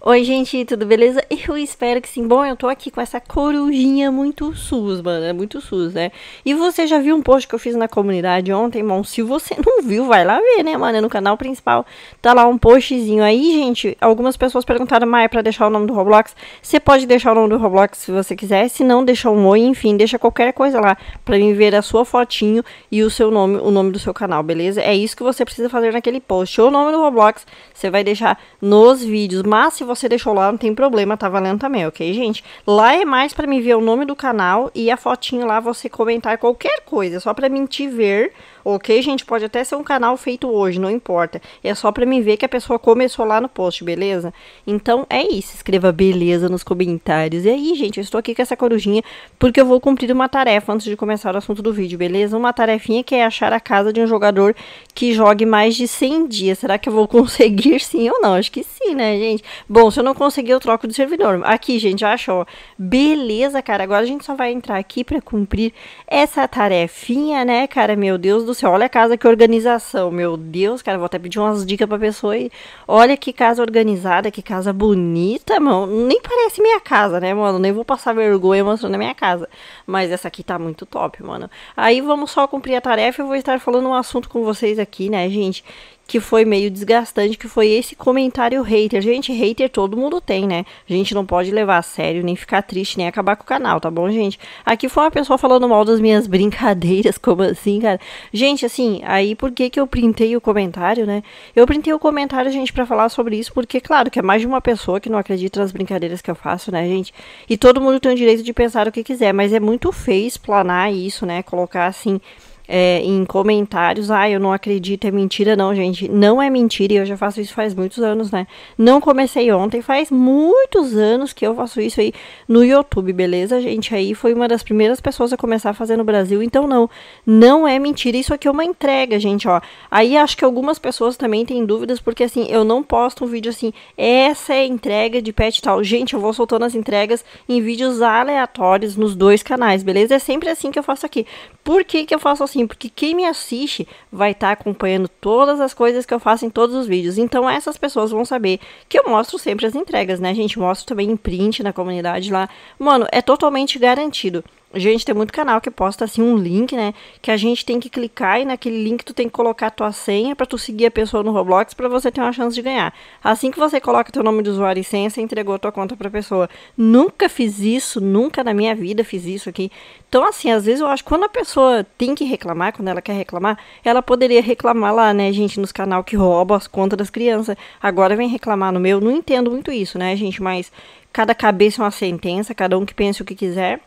Oi, gente, tudo beleza? Eu espero que sim. Bom, eu tô aqui com essa corujinha muito SUS, mano. É muito SUS, né? E você já viu um post que eu fiz na comunidade ontem, bom? Se você não viu, vai lá ver, né, mano? É no canal principal. Tá lá um postzinho. Aí, gente, algumas pessoas perguntaram, é pra deixar o nome do Roblox. Você pode deixar o nome do Roblox se você quiser. Se não, deixa um oi, enfim, deixa qualquer coisa lá pra mim ver a sua fotinho e o seu nome, o nome do seu canal, beleza? É isso que você precisa fazer naquele post. O nome do Roblox você vai deixar nos vídeos. Mas se você deixou lá, não tem problema, tá valendo também, ok, gente? Lá é mais para me ver o nome do canal e a fotinho lá você comentar qualquer coisa, é só para mim te ver Ok, gente? Pode até ser um canal feito hoje, não importa. É só pra mim ver que a pessoa começou lá no post, beleza? Então é isso. Escreva beleza nos comentários. E aí, gente, eu estou aqui com essa corujinha porque eu vou cumprir uma tarefa antes de começar o assunto do vídeo, beleza? Uma tarefinha que é achar a casa de um jogador que jogue mais de 100 dias. Será que eu vou conseguir sim ou não? Acho que sim, né, gente? Bom, se eu não conseguir, eu troco de servidor. Aqui, gente, achou. Beleza, cara. Agora a gente só vai entrar aqui pra cumprir essa tarefinha, né, cara? Meu Deus do céu, olha a casa que organização. Meu Deus, cara, vou até pedir umas dicas pra pessoa aí. Olha que casa organizada, que casa bonita, mano. Nem parece minha casa, né, mano? Nem vou passar vergonha mostrando a minha casa. Mas essa aqui tá muito top, mano. Aí vamos só cumprir a tarefa. e vou estar falando um assunto com vocês aqui, né, gente? que foi meio desgastante, que foi esse comentário hater. Gente, hater todo mundo tem, né? A gente não pode levar a sério, nem ficar triste, nem acabar com o canal, tá bom, gente? Aqui foi uma pessoa falando mal das minhas brincadeiras, como assim, cara? Gente, assim, aí por que que eu printei o comentário, né? Eu printei o comentário, gente, para falar sobre isso, porque, claro, que é mais de uma pessoa que não acredita nas brincadeiras que eu faço, né, gente? E todo mundo tem o direito de pensar o que quiser, mas é muito feio explanar isso, né? Colocar assim é, em comentários, ah, eu não acredito, é mentira, não, gente, não é mentira, e eu já faço isso faz muitos anos, né? Não comecei ontem, faz muitos anos que eu faço isso aí no YouTube, beleza, gente? Aí foi uma das primeiras pessoas a começar a fazer no Brasil, então não, não é mentira, isso aqui é uma entrega, gente, ó. Aí acho que algumas pessoas também têm dúvidas, porque assim, eu não posto um vídeo assim, essa é a entrega de pet tal. Gente, eu vou soltando as entregas em vídeos aleatórios nos dois canais, beleza? É sempre assim que eu faço aqui. Por que que eu faço assim? assim, porque quem me assiste vai estar tá acompanhando todas as coisas que eu faço em todos os vídeos. Então essas pessoas vão saber que eu mostro sempre as entregas, né, gente? Mostro também em print na comunidade lá. Mano, é totalmente garantido. Gente, tem muito canal que posta assim um link, né? Que a gente tem que clicar e naquele link tu tem que colocar a tua senha para tu seguir a pessoa no Roblox para você ter uma chance de ganhar. Assim que você coloca teu nome de usuário e senha, você entregou a tua conta pra pessoa. Nunca fiz isso, nunca na minha vida fiz isso aqui. Então, assim, às vezes eu acho que quando a pessoa tem que reclamar, quando ela quer reclamar, ela poderia reclamar lá, né, gente, nos canal que rouba as contas das crianças. Agora vem reclamar no meu. Não entendo muito isso, né, gente? Mas cada cabeça é uma sentença, cada um que pensa o que quiser.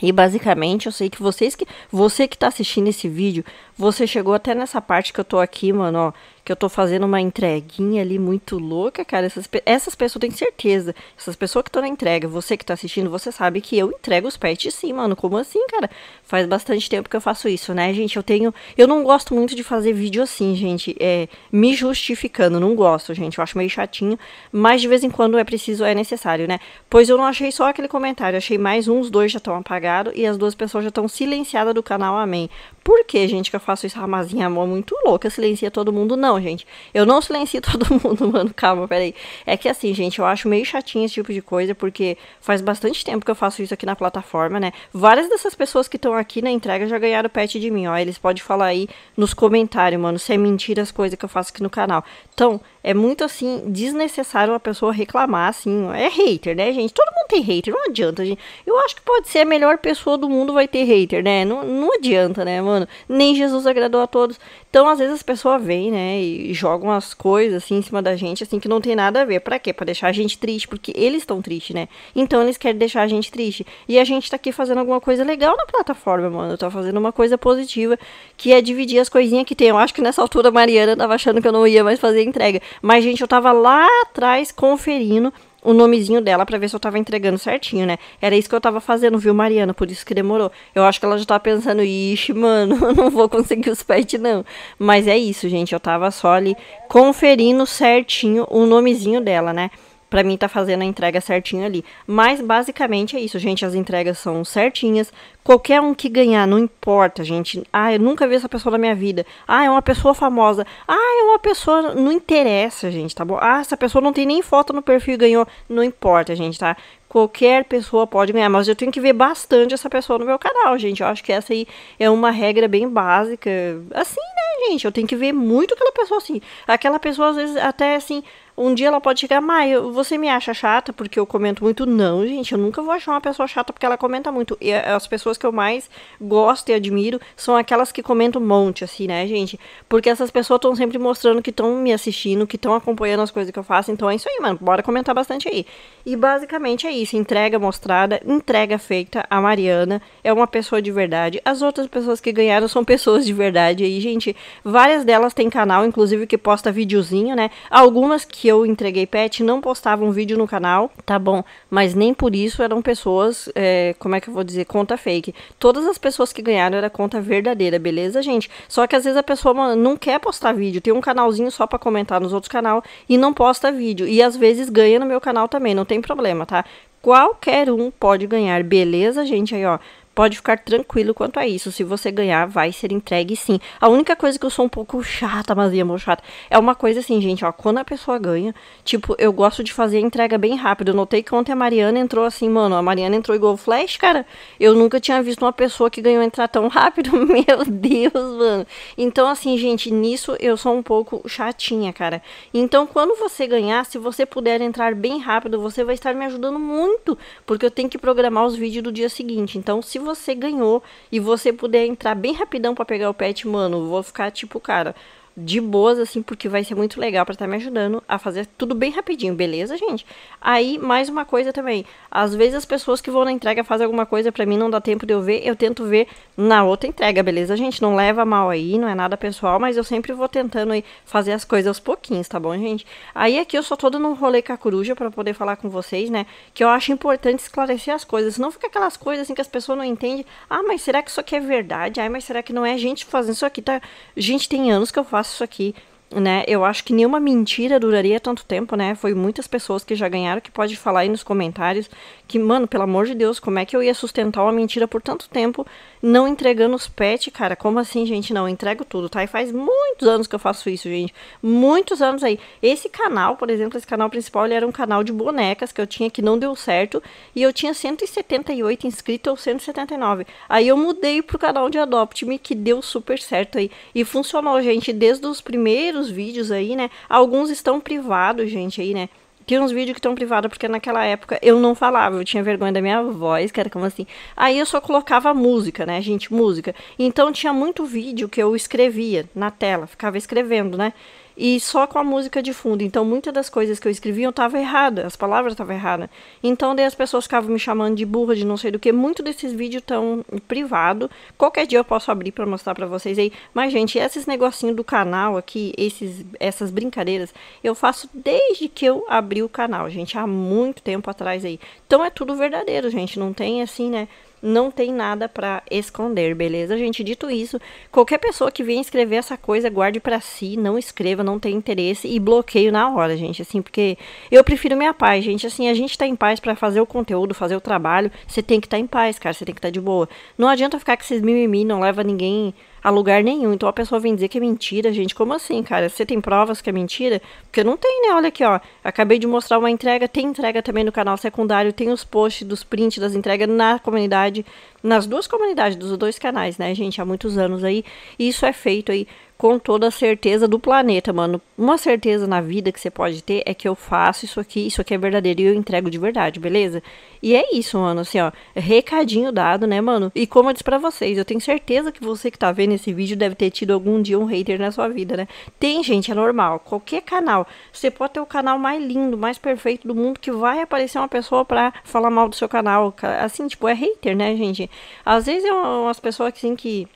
E basicamente eu sei que vocês que você que está assistindo esse vídeo, você chegou até nessa parte que eu tô aqui, mano, ó, que eu tô fazendo uma entreguinha ali muito louca, cara. Essas, essas pessoas têm certeza. Essas pessoas que estão na entrega, você que tá assistindo, você sabe que eu entrego os pets sim, mano. Como assim, cara? Faz bastante tempo que eu faço isso, né, gente? Eu tenho. Eu não gosto muito de fazer vídeo assim, gente. É, me justificando, não gosto, gente. Eu acho meio chatinho. Mas de vez em quando é preciso, é necessário, né? Pois eu não achei só aquele comentário. Achei mais uns dois já estão apagados e as duas pessoas já estão silenciadas do canal, amém. Por que, gente, que eu faço isso? ramazinha ah, é muito louca, silencia todo mundo. Não, gente. Eu não silencio todo mundo, mano. Calma, peraí. É que assim, gente, eu acho meio chatinho esse tipo de coisa, porque faz bastante tempo que eu faço isso aqui na plataforma, né? Várias dessas pessoas que estão aqui na entrega já ganharam pet de mim, ó. Eles podem falar aí nos comentários, mano, se é mentira as coisas que eu faço aqui no canal. Então, é muito assim, desnecessário uma pessoa reclamar, assim. É hater, né, gente? Todo mundo tem hater, não adianta, gente. Eu acho que pode ser a melhor pessoa do mundo vai ter hater, né? Não, não adianta, né, mano? Nem Jesus agradou a todos. Então, às vezes, as pessoas vêm, né, e jogam as coisas, assim, em cima da gente, assim, que não tem nada a ver. Pra quê? Pra deixar a gente triste, porque eles estão tristes, né? Então, eles querem deixar a gente triste. E a gente tá aqui fazendo alguma coisa legal na plataforma, mano. Tá fazendo uma coisa positiva, que é dividir as coisinhas que tem. Eu acho que nessa altura a Mariana tava achando que eu não ia mais fazer entrega. Mas, gente, eu tava lá atrás conferindo o nomezinho dela para ver se eu tava entregando certinho, né? Era isso que eu tava fazendo, viu, Mariana? Por isso que demorou. Eu acho que ela já tava pensando, ixi, mano, eu não vou conseguir os pets, não. Mas é isso, gente. Eu tava só ali conferindo certinho o nomezinho dela, né? para mim tá fazendo a entrega certinho ali. Mas basicamente é isso, gente, as entregas são certinhas. Qualquer um que ganhar, não importa, gente. Ah, eu nunca vi essa pessoa na minha vida. Ah, é uma pessoa famosa. Ah, é uma pessoa, não interessa, gente, tá bom? Ah, essa pessoa não tem nem foto no perfil e ganhou, não importa, gente, tá? qualquer pessoa pode ganhar, mas eu tenho que ver bastante essa pessoa no meu canal, gente. Eu acho que essa aí é uma regra bem básica. Assim, né, gente? Eu tenho que ver muito aquela pessoa assim. Aquela pessoa às vezes até assim, um dia ela pode chegar, Maia, você me acha chata porque eu comento muito? Não, gente, eu nunca vou achar uma pessoa chata porque ela comenta muito. E eh, as pessoas que eu mais gosto e admiro são aquelas que comentam um monte, assim, né, gente? Porque essas pessoas estão sempre mostrando que estão me assistindo, que estão acompanhando as coisas que eu faço. Então é isso aí, mano. Bora comentar bastante aí. E basicamente é isso. Entrega mostrada, entrega feita. A Mariana é uma pessoa de verdade. As outras pessoas que ganharam são pessoas de verdade aí, gente. Várias delas têm canal, inclusive, que posta videozinho, né? Algumas que eu entreguei pet não postavam um vídeo no canal, tá bom? Mas nem por isso eram pessoas, é, como é que eu vou dizer, conta fake. Todas as pessoas que ganharam era conta verdadeira, beleza, gente? Só que às vezes a pessoa não quer postar vídeo, tem um canalzinho só para comentar nos outros canal e não posta vídeo. E às vezes ganha no meu canal também, não tem problema, tá? Qualquer um pode ganhar, beleza, gente? Aí, ó, Pode ficar tranquilo quanto a isso. Se você ganhar, vai ser entregue sim. A única coisa que eu sou um pouco chata, mas é muito chata, é uma coisa assim, gente, ó. Quando a pessoa ganha, tipo, eu gosto de fazer a entrega bem rápido. Eu notei que ontem a Mariana entrou assim, mano. A Mariana entrou igual Flash, cara. Eu nunca tinha visto uma pessoa que ganhou entrar tão rápido. Meu Deus, mano. Então, assim, gente, nisso eu sou um pouco chatinha, cara. Então, quando você ganhar, se você puder entrar bem rápido, você vai estar me ajudando muito. Porque eu tenho que programar os vídeos do dia seguinte. Então, se você ganhou e você puder entrar bem rapidão para pegar o pet, mano, vou ficar tipo, cara, de boas, assim, porque vai ser muito legal para estar tá me ajudando a fazer tudo bem rapidinho, beleza, gente? Aí, mais uma coisa também. Às vezes as pessoas que vão na entrega fazem alguma coisa para mim, não dá tempo de eu ver, eu tento ver na outra entrega, beleza, gente? Não leva mal aí, não é nada pessoal, mas eu sempre vou tentando aí fazer as coisas aos pouquinhos, tá bom, gente? Aí aqui eu só tô dando um rolê com a coruja para poder falar com vocês, né? Que eu acho importante esclarecer as coisas, senão fica aquelas coisas assim que as pessoas não entendem. Ah, mas será que isso aqui é verdade? Ah, mas será que não é? A gente fazendo isso aqui, tá? Gente, tem anos que eu faço isso aqui né? Eu acho que nenhuma mentira duraria tanto tempo, né? Foi muitas pessoas que já ganharam que pode falar aí nos comentários que, mano, pelo amor de Deus, como é que eu ia sustentar uma mentira por tanto tempo não entregando os pets, cara? Como assim, gente? Não, eu entrego tudo, tá? E faz muitos anos que eu faço isso, gente. Muitos anos aí. Esse canal, por exemplo, esse canal principal, ele era um canal de bonecas que eu tinha que não deu certo e eu tinha 178 inscritos ou 179. Aí eu mudei pro canal de Adopt Me que deu super certo aí e funcionou, gente, desde os primeiros os vídeos aí, né? Alguns estão privados, gente, aí, né? Tinha uns vídeos que estão privados, porque naquela época eu não falava, eu tinha vergonha da minha voz, que era como assim. Aí eu só colocava música, né, gente, música. Então tinha muito vídeo que eu escrevia na tela, ficava escrevendo, né? e só com a música de fundo. Então, muitas das coisas que eu escrevia eu tava errada, as palavras estavam erradas. Então, daí as pessoas ficavam me chamando de burra, de não sei do que. Muito desses vídeos estão privado. Qualquer dia eu posso abrir para mostrar para vocês aí. Mas, gente, esses negocinhos do canal aqui, esses, essas brincadeiras, eu faço desde que eu abri o canal, gente, há muito tempo atrás aí. Então, é tudo verdadeiro, gente. Não tem assim, né? não tem nada para esconder, beleza? Gente, dito isso, qualquer pessoa que venha escrever essa coisa, guarde para si, não escreva, não tem interesse e bloqueio na hora, gente, assim, porque eu prefiro minha paz, gente, assim, a gente tá em paz para fazer o conteúdo, fazer o trabalho, você tem que estar tá em paz, cara, você tem que estar tá de boa. Não adianta ficar com esses mimimi, não leva ninguém a lugar nenhum. Então a pessoa vem dizer que é mentira, gente. Como assim, cara? Você tem provas que é mentira? Porque não tem, né? Olha aqui, ó. Acabei de mostrar uma entrega, tem entrega também no canal secundário, tem os posts dos prints das entregas na comunidade nas duas comunidades, dos dois canais, né, gente, há muitos anos aí. E isso é feito aí com toda a certeza do planeta, mano. Uma certeza na vida que você pode ter é que eu faço isso aqui, isso aqui é verdadeiro e eu entrego de verdade, beleza? E é isso, mano, assim, ó, recadinho dado, né, mano? E como eu disse pra vocês, eu tenho certeza que você que tá vendo esse vídeo deve ter tido algum dia um hater na sua vida, né? Tem, gente, é normal, qualquer canal, você pode ter o canal mais lindo, mais perfeito do mundo, que vai aparecer uma pessoa pra falar mal do seu canal, assim, tipo, é hater, né, gente? Às vezes é umas pessoas assim que.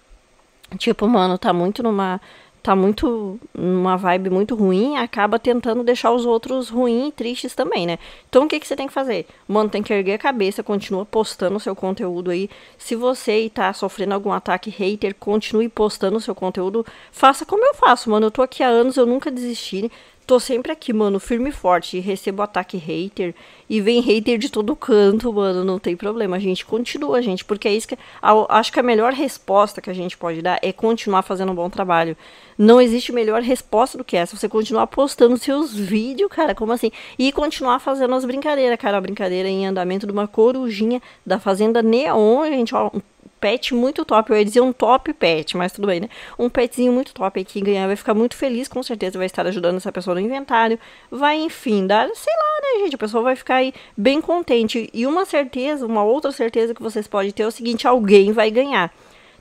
Tipo, mano, tá muito numa. Tá muito. numa vibe muito ruim, acaba tentando deixar os outros ruins e tristes também, né? Então o que, que você tem que fazer? Mano, tem que erguer a cabeça, continua postando o seu conteúdo aí. Se você tá sofrendo algum ataque hater, continue postando o seu conteúdo. Faça como eu faço, mano. Eu tô aqui há anos, eu nunca desisti tô sempre aqui, mano, firme e forte. Recebo ataque hater e vem hater de todo canto, mano. Não tem problema. A gente continua, gente, porque é isso que. A, acho que a melhor resposta que a gente pode dar é continuar fazendo um bom trabalho. Não existe melhor resposta do que essa. Você continuar postando seus vídeos, cara, como assim? E continuar fazendo as brincadeiras, cara. A brincadeira em andamento de uma corujinha da Fazenda Neon, gente, ó, um pet muito top. Eu ia dizer um top pet, mas tudo bem, né? Um petzinho muito top aí que ganhar vai ficar muito feliz, com certeza vai estar ajudando essa pessoa no inventário. Vai, enfim, dar, sei lá, né, gente? A pessoa vai ficar aí bem contente. E uma certeza, uma outra certeza que vocês podem ter é o seguinte: alguém vai ganhar.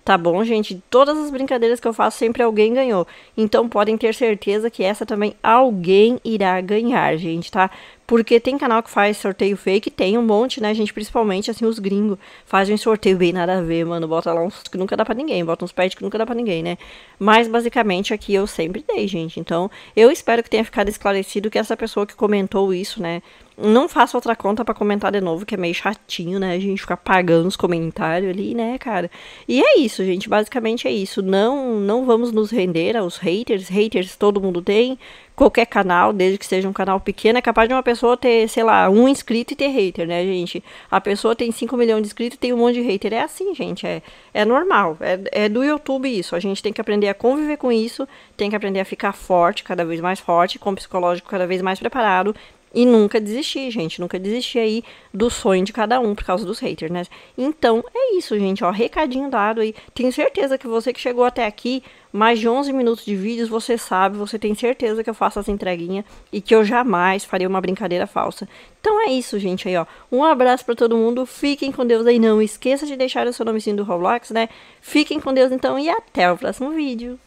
Tá bom, gente? Todas as brincadeiras que eu faço, sempre alguém ganhou. Então podem ter certeza que essa também alguém irá ganhar, gente, tá? Porque tem canal que faz sorteio fake, tem um monte, né, gente? Principalmente, assim, os gringos fazem sorteio bem nada a ver, mano. Bota lá uns que nunca dá pra ninguém, bota uns pets que nunca dá pra ninguém, né? Mas, basicamente, aqui eu sempre dei, gente. Então, eu espero que tenha ficado esclarecido que essa pessoa que comentou isso, né, não faço outra conta para comentar de novo, que é meio chatinho, né? A gente ficar pagando os comentários ali, né, cara? E é isso, gente. Basicamente é isso. Não, não vamos nos render aos haters. Haters todo mundo tem qualquer canal, desde que seja um canal pequeno, é capaz de uma pessoa ter, sei lá, um inscrito e ter hater, né, gente? A pessoa tem 5 milhões de inscritos e tem um monte de hater. É assim, gente, é, é normal. É, é do YouTube isso. A gente tem que aprender a conviver com isso, tem que aprender a ficar forte, cada vez mais forte, com o psicológico cada vez mais preparado e nunca desistir, gente. Nunca desistir aí do sonho de cada um por causa dos haters, né? Então é isso, gente. Ó, recadinho dado aí. Tenho certeza que você que chegou até aqui mais de 11 minutos de vídeos, você sabe, você tem certeza que eu faço as entreguinhas e que eu jamais farei uma brincadeira falsa. Então é isso, gente, aí ó. Um abraço para todo mundo, fiquem com Deus aí, não esqueça de deixar o seu nomezinho do Roblox, né? Fiquem com Deus então e até o próximo vídeo.